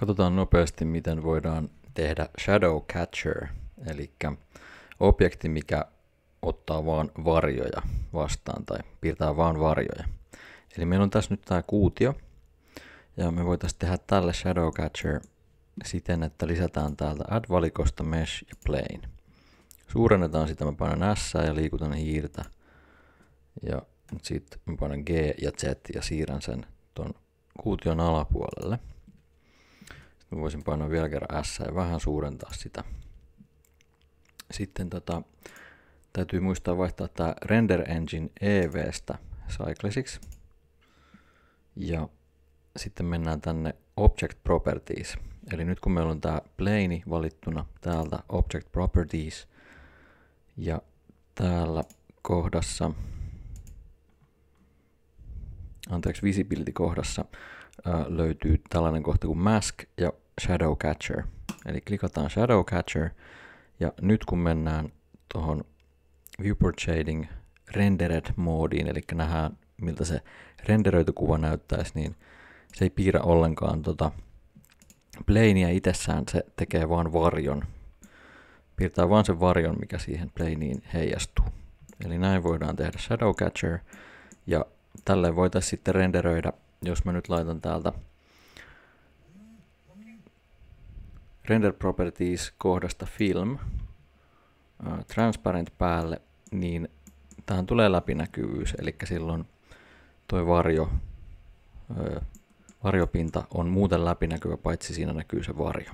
Katsotaan nopeasti, miten voidaan tehdä shadow catcher, eli objekti, mikä ottaa vaan varjoja vastaan tai piirtää vaan varjoja. Eli meillä on tässä nyt tämä kuutio, ja me voitaisiin tehdä tälle shadow catcher siten, että lisätään täältä add-valikosta mesh ja plane. Suurennetaan sitä, mä painan S ja liikutan hiirtä, ja sitten mä painan G ja Z ja siirrän sen ton kuution alapuolelle. Mä voisin painaa vielä kerran S ja vähän suurentaa sitä. Sitten tota, täytyy muistaa vaihtaa tämä Render Engine EVstä Cyclesiksi. Ja sitten mennään tänne Object Properties. Eli nyt kun meillä on tämä plane valittuna täältä Object Properties ja täällä kohdassa, anteeksi visibility kohdassa, löytyy tällainen kohta kuin mask ja Shadowcatcher. Eli klikataan Shadowcatcher ja nyt kun mennään tuohon Viewport Shading Rendered moodiin, eli nähdään miltä se renderöity kuva näyttäisi, niin se ei piirrä ollenkaan tota planeia itsessään, se tekee vaan varjon. Piirtää vaan sen varjon, mikä siihen planeiin heijastuu. Eli näin voidaan tehdä Shadowcatcher ja tälle voitaisiin sitten renderöidä, jos mä nyt laitan täältä Render Properties kohdasta Film Transparent päälle, niin tähän tulee läpinäkyvyys, eli silloin tuo varjo, varjopinta on muuten läpinäkyvä, paitsi siinä näkyy se varjo.